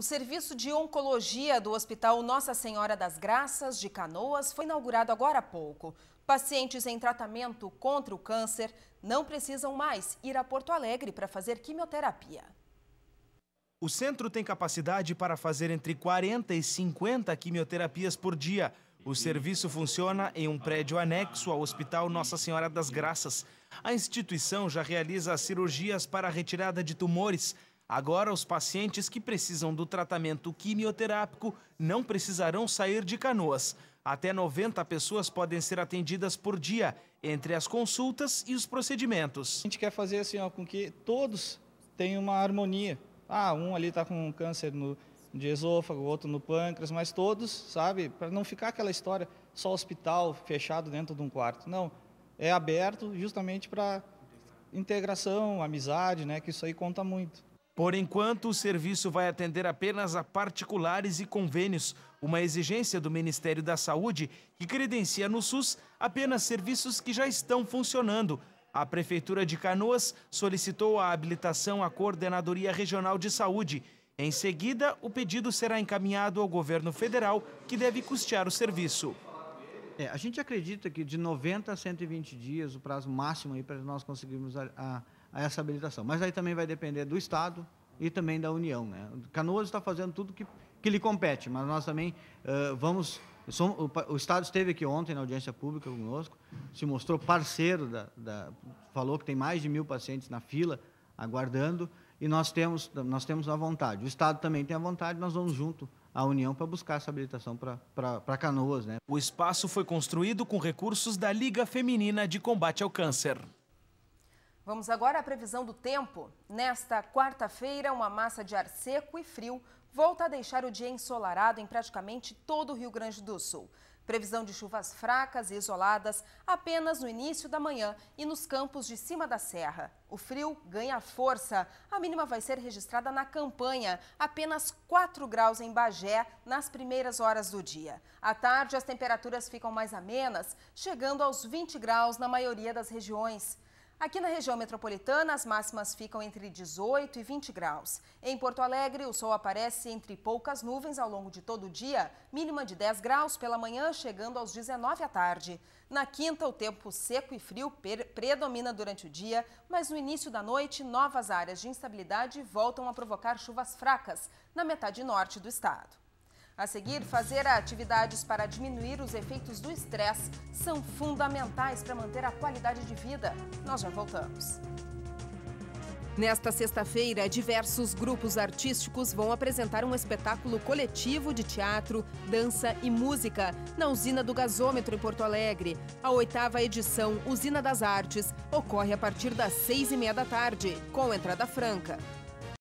O serviço de oncologia do Hospital Nossa Senhora das Graças de Canoas foi inaugurado agora há pouco. Pacientes em tratamento contra o câncer não precisam mais ir a Porto Alegre para fazer quimioterapia. O centro tem capacidade para fazer entre 40 e 50 quimioterapias por dia. O serviço funciona em um prédio anexo ao Hospital Nossa Senhora das Graças. A instituição já realiza cirurgias para a retirada de tumores Agora, os pacientes que precisam do tratamento quimioterápico não precisarão sair de canoas. Até 90 pessoas podem ser atendidas por dia, entre as consultas e os procedimentos. A gente quer fazer assim, ó, com que todos tenham uma harmonia. Ah, um ali está com câncer no, de esôfago, outro no pâncreas, mas todos, sabe, para não ficar aquela história só hospital fechado dentro de um quarto. Não, é aberto justamente para integração, amizade, né, que isso aí conta muito. Por enquanto, o serviço vai atender apenas a particulares e convênios, uma exigência do Ministério da Saúde, que credencia no SUS apenas serviços que já estão funcionando. A Prefeitura de Canoas solicitou a habilitação à Coordenadoria Regional de Saúde. Em seguida, o pedido será encaminhado ao governo federal, que deve custear o serviço. É, a gente acredita que de 90 a 120 dias, o prazo máximo aí para nós conseguirmos a, a, a essa habilitação. Mas aí também vai depender do Estado, e também da União. Né? Canoas está fazendo tudo que, que lhe compete, mas nós também uh, vamos. Somos, o, o, Estado esteve aqui ontem na audiência pública conosco, se mostrou parceiro, da, da, falou que tem mais de mil pacientes na fila aguardando, e nós temos, nós temos a vontade. O Estado também tem a vontade, nós vamos junto à União para buscar essa habilitação para Canoas. Né? O espaço foi construído com recursos da Liga Feminina de Combate ao Câncer. Vamos agora à previsão do tempo. Nesta quarta-feira, uma massa de ar seco e frio volta a deixar o dia ensolarado em praticamente todo o Rio Grande do Sul. Previsão de chuvas fracas e isoladas apenas no início da manhã e nos campos de cima da serra. O frio ganha força. A mínima vai ser registrada na campanha, apenas 4 graus em Bagé nas primeiras horas do dia. À tarde, as temperaturas ficam mais amenas, chegando aos 20 graus na maioria das regiões. Aqui na região metropolitana, as máximas ficam entre 18 e 20 graus. Em Porto Alegre, o sol aparece entre poucas nuvens ao longo de todo o dia, mínima de 10 graus pela manhã, chegando aos 19 à tarde. Na quinta, o tempo seco e frio predomina durante o dia, mas no início da noite, novas áreas de instabilidade voltam a provocar chuvas fracas na metade norte do estado. A seguir, fazer atividades para diminuir os efeitos do estresse são fundamentais para manter a qualidade de vida. Nós já voltamos. Nesta sexta-feira, diversos grupos artísticos vão apresentar um espetáculo coletivo de teatro, dança e música na Usina do Gasômetro em Porto Alegre. A oitava edição Usina das Artes ocorre a partir das seis e meia da tarde, com entrada franca.